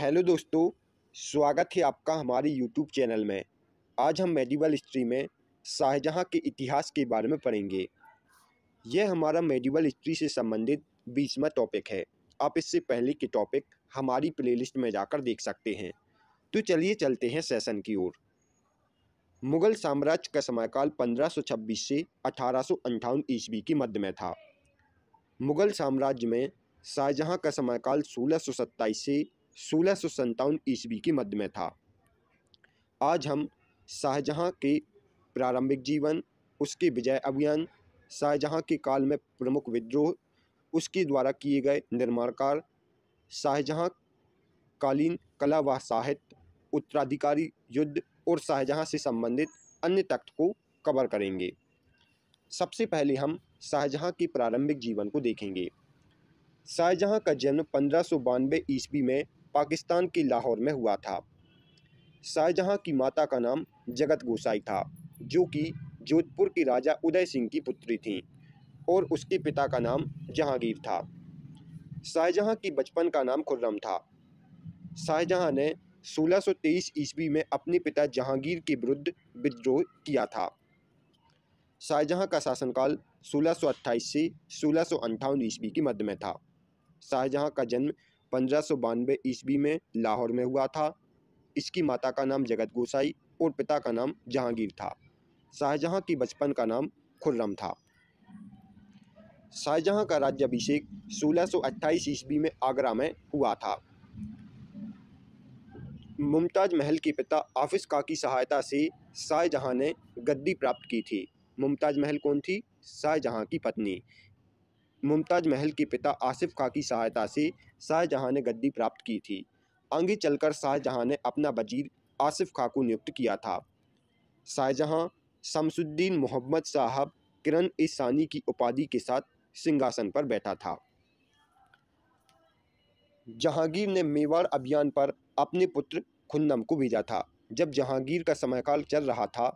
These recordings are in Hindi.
हेलो दोस्तों स्वागत है आपका हमारे यूट्यूब चैनल में आज हम मेडिवल हिस्ट्री में शाहजहाँ के इतिहास के बारे में पढ़ेंगे यह हमारा मेडिवल हिस्ट्री से संबंधित बीसवा टॉपिक है आप इससे पहले के टॉपिक हमारी प्लेलिस्ट में जाकर देख सकते हैं तो चलिए चलते हैं सेशन की ओर मुगल साम्राज्य का समयकाल पंद्रह से अठारह ईस्वी के मध्य में था मुगल साम्राज्य में शाहजहाँ का समयकाल सोलह से सोलह सौ सत्तावन ईस्वी के मध्य में था आज हम शाहजहाँ के प्रारंभिक जीवन उसके विजय अभियान शाहजहाँ के काल में प्रमुख विद्रोह उसके द्वारा किए गए निर्माण कार्य शाहजहाँ कालीन कला व साहित्य उत्तराधिकारी युद्ध और शाहजहाँ से संबंधित अन्य तख्त को कवर करेंगे सबसे पहले हम शाहजहाँ के प्रारंभिक जीवन को देखेंगे शाहजहाँ का जन्म पंद्रह सौ ईस्वी में पाकिस्तान के लाहौर में हुआ था शाहजहाँ की माता का नाम जगत गोसाई था जो कि जोधपुर के राजा उदय सिंह की पुत्री थी और उसके पिता का नाम जहांगीर था शाहजहाँ की बचपन का नाम खुर्रम था शाहजहाँ ने 1623 ईस्वी में अपने पिता जहांगीर के विरुद्ध विद्रोह किया था शाहजहाँ का शासनकाल 1628 से सोलह ईस्वी के मध्य में था शाहजहाँ का जन्म पंद्रह सौ बानवे ईस्वी में लाहौर में हुआ था इसकी माता का नाम जगत गोसाई और पिता का नाम जहांगीर था शाहजहाँ की बचपन का नाम खुर्रम था शाहजहाँ का सोलह सौ अट्ठाईस ईस्वी में आगरा में हुआ था मुमताज महल के पिता आफिस का की सहायता से शाहजहाँ ने गद्दी प्राप्त की थी मुमताज महल कौन थी शाहजहाँ की पत्नी मुमताज़ महल के पिता आसिफ खां की सहायता से शाहजहाँ ने गद्दी प्राप्त की थी आगे चलकर शाहजहाँ ने अपना वजीर आसिफ खां को नियुक्त किया था शाहजहाँ शमसुद्दीन मोहम्मद साहब किरण ईसानी की उपाधि के साथ सिंहासन पर बैठा था जहांगीर ने मेवाड़ अभियान पर अपने पुत्र खुन्नम को भेजा था जब जहांगीर का समयकाल चल रहा था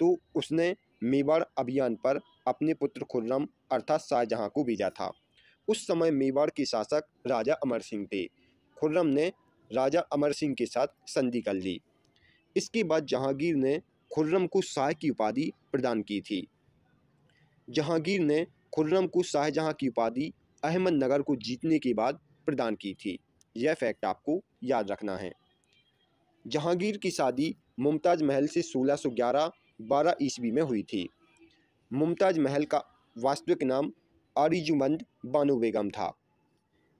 तो उसने मेवाड़ अभियान पर अपने पुत्र खुर्रम अर्थात शाहजहाँ को भेजा था उस समय मेवाड़ के शासक राजा अमर सिंह थे खुर्रम ने राजा अमर सिंह के साथ संधि कर ली इसके बाद जहांगीर ने खुर्रम को शाह की उपाधि प्रदान की थी जहांगीर ने खुर्रम को शाहजहाँ की उपाधि अहमदनगर को जीतने के बाद प्रदान की थी यह फैक्ट आपको याद रखना है जहांगीर की शादी मुमताज़ महल से 1611 12 ईस्वी में हुई थी मुमताज़ महल का वास्तविक नाम आरिजुमंद बानो बेगम था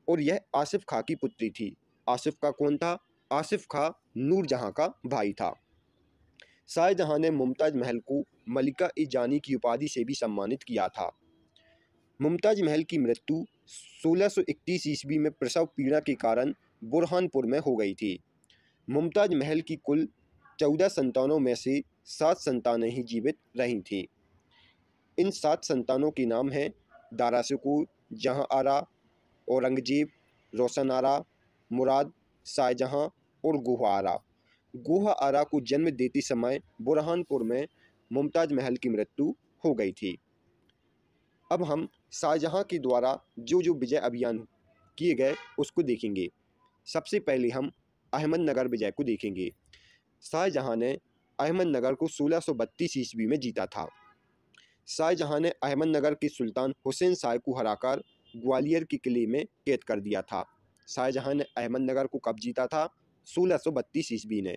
और यह आसिफ खां की पुत्री थी आसिफ का कौन था आसिफ खां नूरजहाँ का भाई था शाहजहाँ ने मुमताज़ महल को मलिका ए जानी की उपाधि से भी सम्मानित किया था मुमताज़ महल की मृत्यु 1631 ईस्वी में प्रसव पीड़ा के कारण बुरहानपुर में हो गई थी मुमताज़ महल की कुल चौदह संतानों में से सात संतानें ही जीवित रही थीं इन सात संतानों के नाम हैं दारा सकू जहाँ आरा औरंगजेब रोशन आरा मुराद शाहजहाँ और गुहा आरा गुहा आरा को जन्म देते समय बुरहानपुर में मुमताज़ महल की मृत्यु हो गई थी अब हम शाहजहाँ के द्वारा जो जो विजय अभियान किए गए उसको देखेंगे सबसे पहले हम अहमदनगर विजय को देखेंगे शाहजहाँ ने अहमदनगर को सोलह ईस्वी में जीता था शाहजहाँ ने अहमदनगर की सुल्तान हुसैन शाह को हराकर ग्वालियर की किले में कैद कर दिया था शाहजहाँ ने अहमदनगर को कब जीता था सोलह सौ बत्तीस ईस्वी ने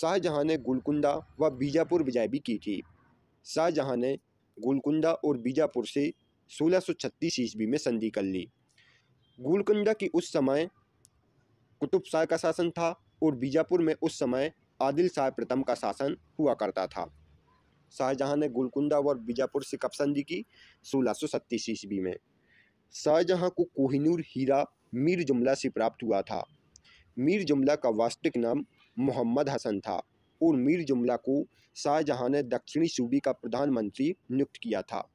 शाहजहाँ ने गोलकुंडा व बीजापुर विजय भी की थी शाहजहाँ ने गोलकुंडा और बीजापुर से सोलह सौ छत्तीस ईस्वी में संधि कर ली गोलकुंडा की उस समय कुतुब शाह का शासन था और बीजापुर में उस समय आदिल शाह प्रथम का शासन हुआ करता था शाहजहाँ ने गुलकुंदा और बीजापुर से कपसंदी की सोलह सौ सत्तीस ईस्वी में शाहजहाँ को कोहिनूर हीरा मीर जुमला से प्राप्त हुआ था मीर जुमला का वास्तविक नाम मोहम्मद हसन था और मीर जुमला को शाहजहाँ ने दक्षिणी सूबे का प्रधानमंत्री नियुक्त किया था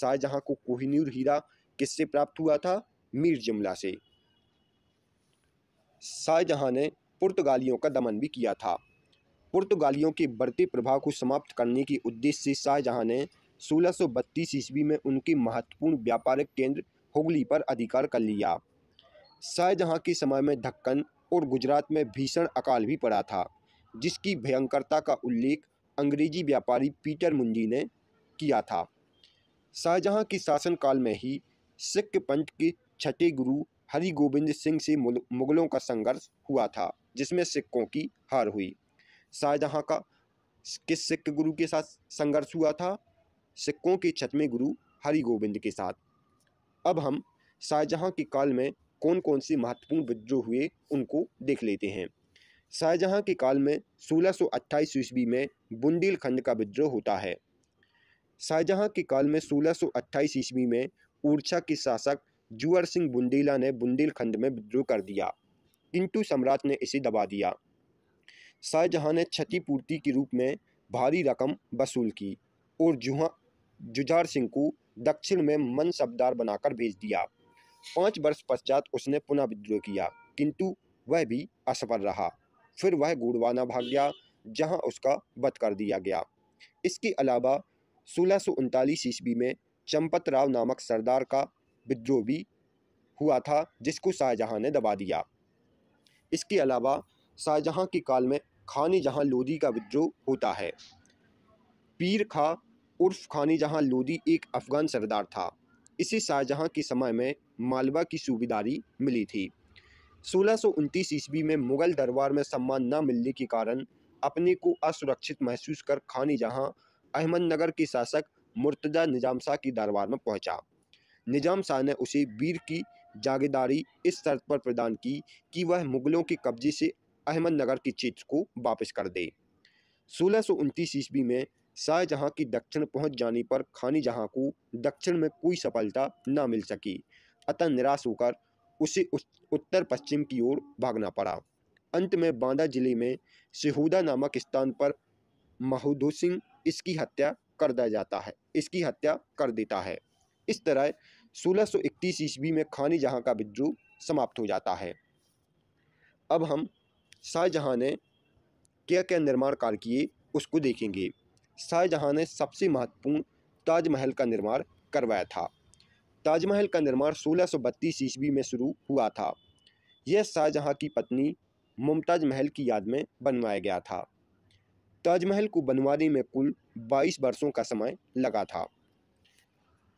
शाहजहाँ को कोहिनूर हीरा किससे प्राप्त हुआ था मीर जुमला से शाहजहाँ ने पुर्तगालियों का दमन भी किया था पुर्तगालियों के बढ़ते प्रभाव को समाप्त करने के उद्देश्य से शाहजहाँ ने बत्तीस ईस्वी में उनके महत्वपूर्ण व्यापारिक केंद्र हुगली पर अधिकार कर लिया शाहजहाँ के समय में धक्कन और गुजरात में भीषण अकाल भी पड़ा था जिसकी भयंकरता का उल्लेख अंग्रेजी व्यापारी पीटर मुंजी ने किया था शाहजहाँ के शासनकाल में ही सिख पंथ के छठे गुरु हरि गोविंद सिंह से मुगलों का संघर्ष हुआ था जिसमें सिखों की हार हुई शाहजहाँ का किस सिख गुरु के साथ संघर्ष हुआ था सिक्कों के छतवें गुरु हरिगोविंद के साथ अब हम शाहजहाँ के काल में कौन कौन से महत्वपूर्ण विद्रोह हुए उनको देख लेते हैं शाहजहाँ के काल में 1628 ईस्वी में बुंदेलखंड का विद्रोह होता है शाहजहाँ के काल में 1628 ईस्वी में ऊर्छा के शासक जुअर सिंह बुंदेला ने बुंदेलखंड में विद्रोह कर दिया किंतु सम्राट ने इसे दबा दिया शाहजहाँ ने क्षतिपूर्ति के रूप में भारी रकम वसूल की और जुहा जुझार सिंह को दक्षिण में शब्दार बनाकर भेज दिया पाँच वर्ष पश्चात उसने पुनः विद्रोह किया किंतु वह भी असफल रहा फिर वह गुड़वाना भाग गया जहाँ उसका वध कर दिया गया इसके अलावा सोलह सौ ईस्वी में चंपत राव नामक सरदार का विद्रोह भी हुआ था जिसको शाहजहाँ ने दबा दिया इसके अलावा शाहजहाँ के काल में खानी जहाँ लोदी का विद्रोह होता है पीर खा उर्फ खानी जहाँ लोदी एक अफ़गान सरदार था इसी शाहजहाँ के समय में मालवा की सूबेदारी मिली थी सोलह सौ ईस्वी में मुग़ल दरबार में सम्मान न मिलने के कारण अपने को असुरक्षित महसूस कर खानी जहाँ अहमदनगर के शासक मुर्तजा निजाम शाह के दरबार में पहुंचा। निजाम शाह ने उसे वीर की जागीदारी इस शर्त पर प्रदान की कि वह मुग़लों के कब्जे से अहमदनगर की चीज को वापस कर दे सोलह सौ उनतीस ईस्वी में शाहजहाँ की दक्षिण पहुंच जाने पर खानी जहाँ को दक्षिण में कोई सफलता न मिल सकी अतः निराश होकर उसे उत्तर पश्चिम की ओर भागना पड़ा अंत में बांदा जिले में सिहूदा नामक स्थान पर महुदू सिंह इसकी हत्या कर दिया जाता है इसकी हत्या कर देता है इस तरह 1631 ईस्वी में खानी जहाँ का विद्रोह समाप्त हो जाता है अब हम शाहजहाँ ने क्या क्या निर्माण कार्य किए उसको देखेंगे शाहजहाँ ने सबसे महत्वपूर्ण ताजमहल का निर्माण करवाया था ताजमहल का निर्माण सोलह सौ बत्तीस ईस्वी में शुरू हुआ था यह शाहजहाँ की पत्नी मुमताज महल की याद में बनवाया गया था ताजमहल को बनवाने में कुल 22 वर्षों का समय लगा था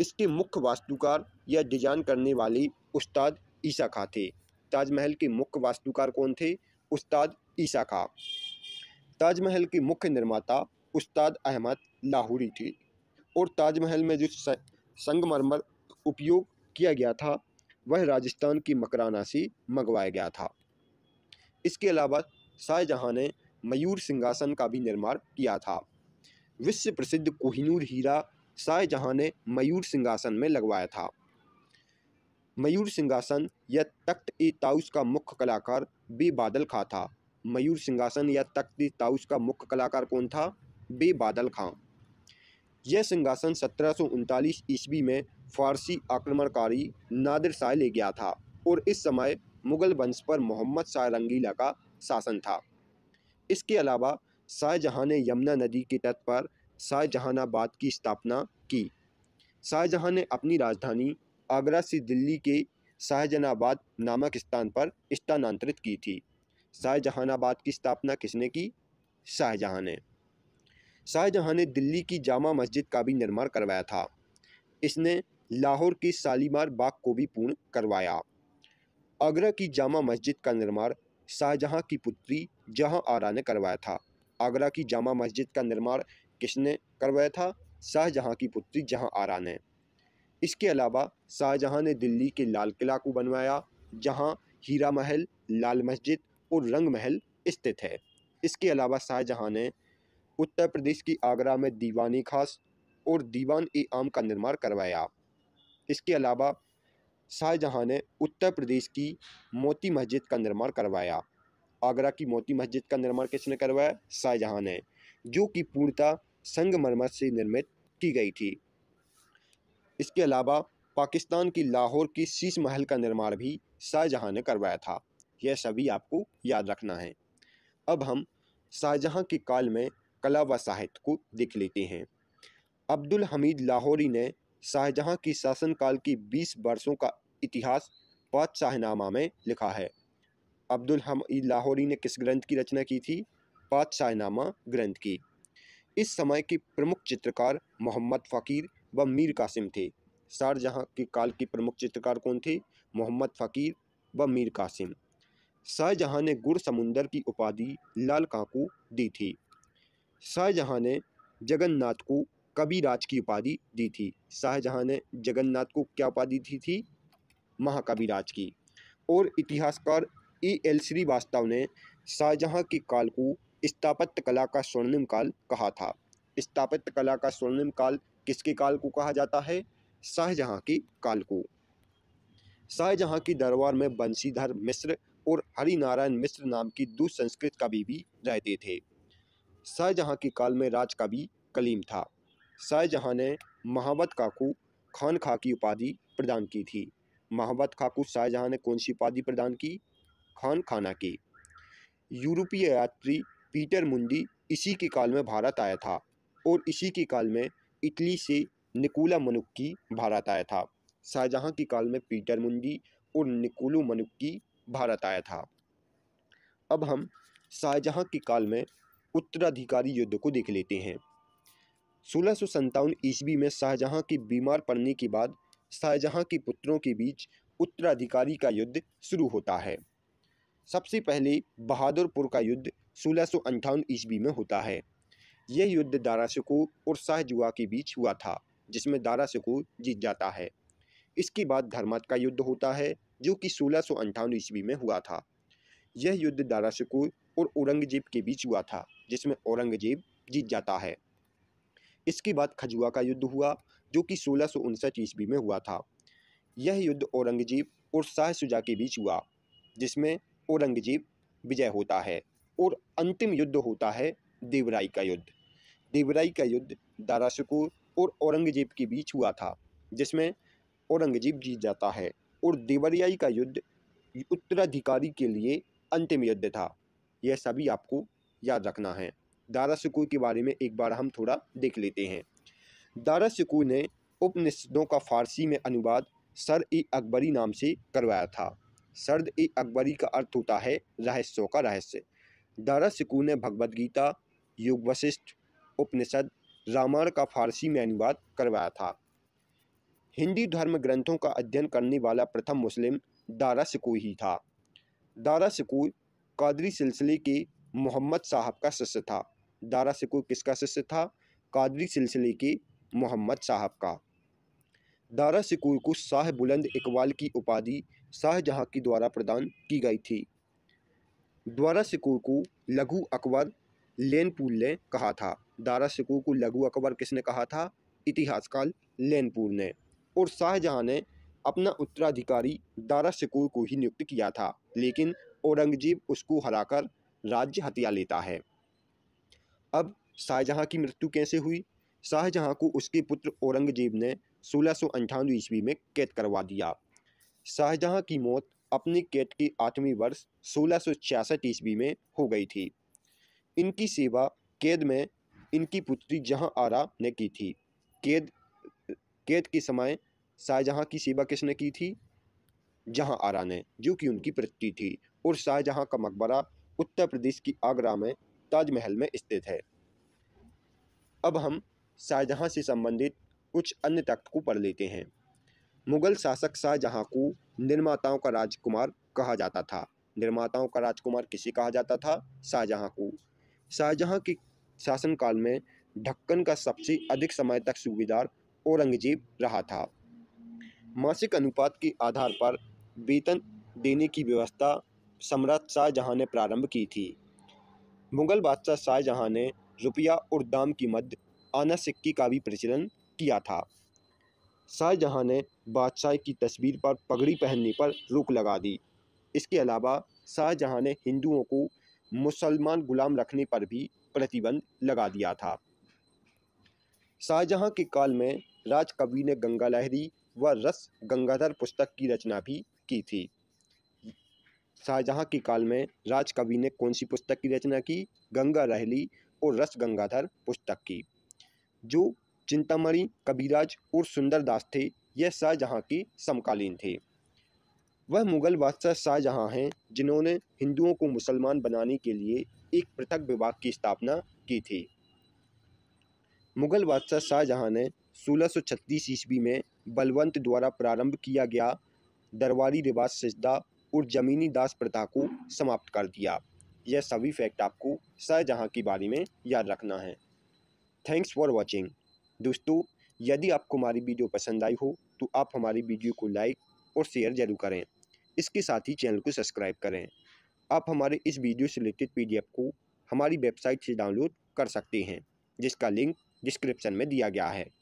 इसके मुख्य वास्तुकार या डिजाइन करने वाले उस्ताद ईसा खां थे ताजमहल के मुख्य वास्तुकार कौन थे उस्ताद ईसा खां ताजमहल की मुख्य निर्माता उस्ताद अहमद लाहौरी थी और ताजमहल में जो संगमरमर उपयोग किया गया था वह राजस्थान की मकराना से मंगवाया गया था इसके अलावा शाहजहाँ ने मयूर सिंहासन का भी निर्माण किया था विश्व प्रसिद्ध कोहिनूर हीरा शाहजहाँ ने मयूर सिंहासन में लगवाया था मयूर सिंहासन या तख्त ई ताउस का मुख्य कलाकार बे बादल खां था मयूर सिंहासन या तख्त ई ताउस का मुख्य कलाकार कौन था बे बादल खां यह सिंहासन सत्रह ईस्वी में फारसी आक्रमणकारी नादिर शाह ले गया था और इस समय मुगल वंश पर मोहम्मद शाह रंगीला का शासन था इसके अलावा शाहजहाँ ने यमुना नदी के तट पर शाहजहानाबाद की स्थापना की शाहजहाँ ने अपनी राजधानी आगरा से दिल्ली के शाहजहानाबाद नामक स्थान पर स्थानांतरित की थी शाहजहानाबाद की स्थापना किसने की शाहजहाँ ने शाहजहाँ ने दिल्ली की जामा मस्जिद का भी निर्माण करवाया था इसने लाहौर के शालीमार बाग को भी पूर्ण करवाया आगरा की जामा मस्जिद का निर्माण शाहजहाँ की पुत्री जहाँ आरा ने करवाया था आगरा की जामा मस्जिद का निर्माण किसने करवाया था शाहजहाँ की पुत्री जहाँ आरा ने इसके अलावा शाहजहाँ ने दिल्ली के लाल किला को बनवाया जहाँ हीरा महल लाल मस्जिद और रंग महल स्थित है इसके अलावा शाहजहाँ ने उत्तर प्रदेश की आगरा में दीवानी खास और दीवान ए आम का निर्माण करवाया इसके अलावा शाहजहाँ ने उत्तर प्रदेश की मोती मस्जिद का निर्माण करवाया आगरा की मोती मस्जिद का निर्माण किसने करवाया शाहजहाँ ने जो कि पूर्णतः संगमरमर से निर्मित की गई थी इसके अलावा पाकिस्तान की लाहौर की शीश महल का निर्माण भी शाहजहाँ ने करवाया था यह सभी आपको याद रखना है अब हम शाहजहाँ के काल में कला व साहित्य को देख लेते हैं अब्दुल हमीद लाहौरी ने शाहजहाँ की शासनकाल की 20 वर्षों का इतिहास पाँच शाहनामा में लिखा है अब्दुल हमीद लाहौरी ने किस ग्रंथ की रचना की थी पाँच शाहनामा ग्रंथ की इस समय के प्रमुख चित्रकार मोहम्मद फ़कीर व मीर कासिम थे शाहजहाँ के काल के प्रमुख चित्रकार कौन थे मोहम्मद फ़कीर व मीर कासिम शाहजहाँ ने गुड़ समुंदर की उपाधि लाल काकू दी थी शाहजहाँ ने जगन्नाथ को कबीराज की उपाधि दी थी शाहजहाँ ने जगन्नाथ को क्या उपाधि दी थी महाकविराज की और इतिहासकार ई एल श्रीवास्तव ने शाहजहाँ के काल को स्थापत्य कला का स्वर्णिम काल कहा था स्थापत्य कला का स्वर्णिम काल किसके काल को कहा जाता है शाहजहाँ की काल को शाहजहाँ की दरबार में बंशीधर मिश्र और हरिनारायण मिश्र नाम की दो संस्कृत कवि भी रहते थे शाहजहाँ की काल में राज कवि कलीम था शाहजहाँ ने महावत काकू खान खा की उपाधि प्रदान की थी महावत खाकू शाहजहाँ ने कौन सी उपाधि प्रदान की खान खाना की यूरोपीय यात्री पीटर मुंडी इसी के काल में भारत आया था और इसी के काल में इटली से निकोला मनुक्की भारत आया था शाहजहाँ के काल में पीटर मुंडी और निकोलू मनुक्की भारत आया था अब हम शाहजहाँ के काल में उत्तराधिकारी युद्ध को देख लेते हैं सोलह सौ ईस्वी में शाहजहाँ के बीमार पड़ने के बाद शाहजहाँ के पुत्रों के बीच उत्तराधिकारी का युद्ध शुरू होता है सबसे पहले बहादुरपुर का युद्ध सोलह सौ अंठावन ईस्वी में होता है यह युद्ध दाराशको और शाहजुआ के बीच हुआ था जिसमें दारा दाराशको जीत जाता है इसके बाद धर्मत का युद्ध होता है जो कि सोलह सौ अंठावन ईस्वी में हुआ था यह युद्ध दारा दाराशको और औरंगजेब के बीच हुआ था जिसमें औरंगजेब जीत जाता है इसके बाद खजुआ का युद्ध हुआ जो कि सोलह सौ उनसठ ईस्वी में हुआ था यह युद्ध औरंगजेब और शाह शुजा के बीच हुआ जिसमें औरंगजेब विजय होता है और अंतिम युद्ध होता है देवराई का युद्ध देवराई का युद्ध दारा शिकोह और औरंगजेब के बीच हुआ था जिसमें औरंगजेब जीत जाता है और देवरियाई का युद्ध उत्तराधिकारी के लिए अंतिम युद्ध था यह सभी आपको याद रखना है दारा शिकोह के बारे में एक बार हम थोड़ा देख लेते हैं दारा शिकोह ने उपनिषदों का फारसी में अनुवाद सर ए अकबरी नाम से करवाया था सरद ए अकबरी का अर्थ होता है रहस्यों का रहस्य दारा शिकू ने भगवद गीता युग वशिष्ठ उपनिषद रामायण का फारसी में अनुवाद करवाया था हिंदी धर्म ग्रंथों का अध्ययन करने वाला प्रथम मुस्लिम दारा सिकूई ही था दारा सिकूई कादरी सिलसिले के मोहम्मद साहब का शिष्य था दारा सिकूई किसका शिष्य था कादरी सिलसिले के मोहम्मद साहब का दारा सिकूई को शाह बुलंद इकबाल की उपाधि शाहजहाँ की द्वारा प्रदान की गई थी द्वारा सिकूई को लघु अकबर लेनपुल ने कहा था दारा शकू को लघु अकबर किसने कहा था इतिहासकाल लेनपुर ने और शाहजहाँ ने अपना उत्तराधिकारी दारा शकूर को ही नियुक्त किया था लेकिन औरंगजेब उसको हराकर राज्य हत्या लेता है अब शाहजहाँ की मृत्यु कैसे हुई शाहजहाँ को उसके पुत्र औरंगजेब ने सोलह सौ अंठानवे ईस्वी में कैद करवा दिया शाहजहाँ की मौत अपनी कैद के आठवीं वर्ष सोलह सौ छियासठ ईस्वी में हो गई थी इनकी सेवा कैद में इनकी पुत्री जहाँ आरा ने की थी केद केद की समय शाहजहाँ की सेवा किसने की थी जहाँ आरा ने जो कि उनकी पृथ्वी थी और शाहजहाँ का मकबरा उत्तर प्रदेश की आगरा में ताजमहल में स्थित है अब हम शाहजहाँ से संबंधित कुछ अन्य तख्त को पढ़ लेते हैं मुगल शासक शाहजहाँ को निर्माताओं का राजकुमार कहा जाता था निर्माताओं का राजकुमार किसे कहा जाता था शाहजहाँ को शाहजहाँ की शासनकाल में ढक्कन का सबसे अधिक समय तक सूबेदार औरंगजेब रहा था मासिक अनुपात के आधार पर वेतन देने की व्यवस्था सम्राट शाहजहाँ ने प्रारंभ की थी मुगल बादशाह शाहजहाँ ने रुपया और दाम की मध्य आना सिक्की का भी प्रचलन किया था शाहजहाँ ने बादशाह की तस्वीर पर पगड़ी पहनने पर रोक लगा दी इसके अलावा शाहजहाँ ने हिंदुओं को मुसलमान गुलाम रखने पर भी प्रतिबंध लगा दिया था शाहजहाँ के काल में राजकवि ने गंगा लहरी व रस गंगाधर पुस्तक की रचना भी की थी शाहजहाँ के काल में राजकवि ने कौन सी पुस्तक की रचना की गंगा लहरी और रस गंगाधर पुस्तक की जो चिंतामणि कबीराज और सुंदरदास थे यह शाहजहाँ के समकालीन थे वह मुगल बादशाह शाहजहाँ हैं जिन्होंने हिंदुओं को मुसलमान बनाने के लिए एक पृथक विभाग की स्थापना की थी मुगल बादशाह शाहजहां ने सोलह छत्तीस ईस्वी में बलवंत द्वारा प्रारंभ किया गया दरबारी रिवाज सजदा और जमीनी दास प्रथा को समाप्त कर दिया यह सभी फैक्ट आपको शाहजहां के बारे में याद रखना है थैंक्स फॉर वॉचिंग दोस्तों यदि आपको हमारी वीडियो पसंद आई हो तो आप हमारी वीडियो को लाइक और शेयर जरूर करें इसके साथ ही चैनल को सब्सक्राइब करें आप हमारे इस वीडियो से रिलेटेड पी को हमारी वेबसाइट से डाउनलोड कर सकते हैं जिसका लिंक डिस्क्रिप्शन में दिया गया है